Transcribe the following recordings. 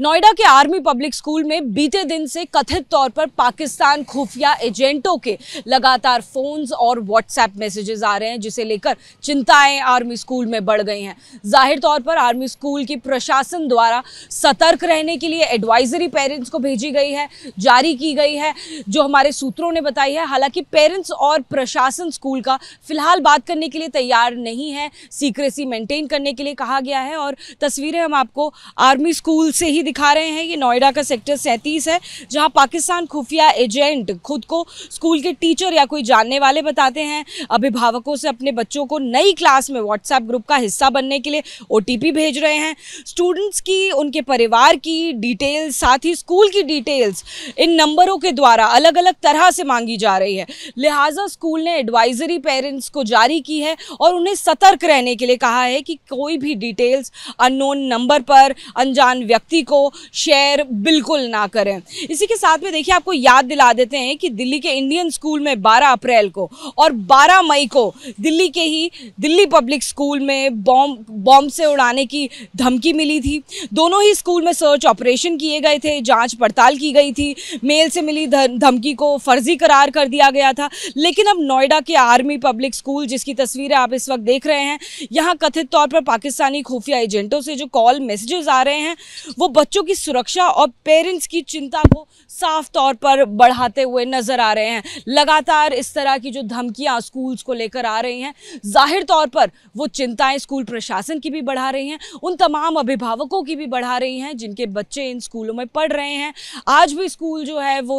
नोएडा के army public school में बीते दिन से कथित तौर पर पाकिस्तान खुफिया एजेंटों के लगातार फोन्स और व्हाट्सएप मैसेजेस आ रहे हैं जिसे लेकर चिंताएं आर्मी स्कूल में बढ़ गई हैं जाहिर तौर पर आर्मी स्कूल की प्रशासन द्वारा सतर्क रहने के लिए एडवाइजरी पेरेंट्स को भेजी गई है जारी की गई है जो हमारे सूत्रों ने बताई है हालांकि पेरेंट्स और प्रशासन स्कूल का फिलहाल बात करने के लिए तैयार नहीं है सीक्रेसी मेंटेन करने के लिए कहा गया है और तस्वीरें हम आपको आर्मी स्कूल से ही दिखा रहे हैं ये नोएडा का सेक्टर सैंतीस है जहाँ पाकिस्तान खुफिया एजेंट खुद को स्कूल के टीचर या कोई जानने वाले बताते हैं अभिभावकों से अपने बच्चों को नई क्लास में व्हाट्सएप ग्रुप का हिस्सा बनने के लिए ओ भेज रहे हैं स्टूडेंट्स की उनके परिवार की डिटेल्स साथ ही स्कूल की डिटेल्स इन नंबरों के द्वारा अलग अलग तरह से मांगी जा रही है लिहाजा स्कूल ने एडवाइजरी पेरेंट्स को जारी की है और उन्हें सतर्क रहने के लिए कहा है कि कोई भी डिटेल्स अननोन नंबर पर अनजान व्यक्ति को को शेयर बिल्कुल ना करें इसी के साथ में देखिए आपको याद दिला देते हैं कि दिल्ली के इंडियन स्कूल में 12 अप्रैल को और 12 मई को दिल्ली के ही दिल्ली पब्लिक स्कूल में बॉम्ब बॉम्ब से उड़ाने की धमकी मिली थी दोनों ही स्कूल में सर्च ऑपरेशन किए गए थे जाँच पड़ताल की गई थी मेल से मिली धमकी को फर्जी करार कर दिया गया था लेकिन अब नोएडा के आर्मी पब्लिक स्कूल जिसकी तस्वीरें आप इस वक्त देख रहे हैं यहाँ कथित तौर पर पाकिस्तानी खुफिया एजेंटों से जो कॉल मैसेजेस आ रहे हैं वो बच्चों की सुरक्षा और पेरेंट्स की चिंता को साफ तौर पर बढ़ाते हुए नज़र आ रहे हैं लगातार इस तरह की जो धमकियां स्कूल्स को लेकर आ रही हैं जाहिर तौर पर वो चिंताएं स्कूल प्रशासन की भी बढ़ा रही हैं उन तमाम अभिभावकों की भी बढ़ा रही हैं जिनके बच्चे इन स्कूलों में पढ़ रहे हैं आज भी स्कूल जो है वो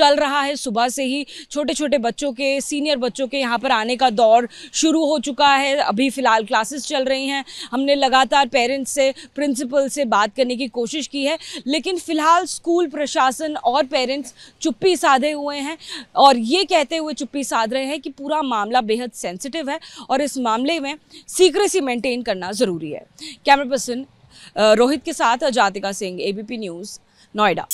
चल रहा है सुबह से ही छोटे छोटे बच्चों के सीनियर बच्चों के यहाँ पर आने का दौर शुरू हो चुका है अभी फ़िलहाल क्लासेस चल रही हैं हमने लगातार पेरेंट्स से प्रिंसिपल से बात करने की कोशिश कोशिश की है लेकिन फ़िलहाल स्कूल प्रशासन और पेरेंट्स चुप्पी साधे हुए हैं और ये कहते हुए चुप्पी साध रहे हैं कि पूरा मामला बेहद सेंसिटिव है और इस मामले में सीक्रेसी मेंटेन करना ज़रूरी है कैमरा पर्सन रोहित के साथ जातिका सिंह एबीपी न्यूज़ नोएडा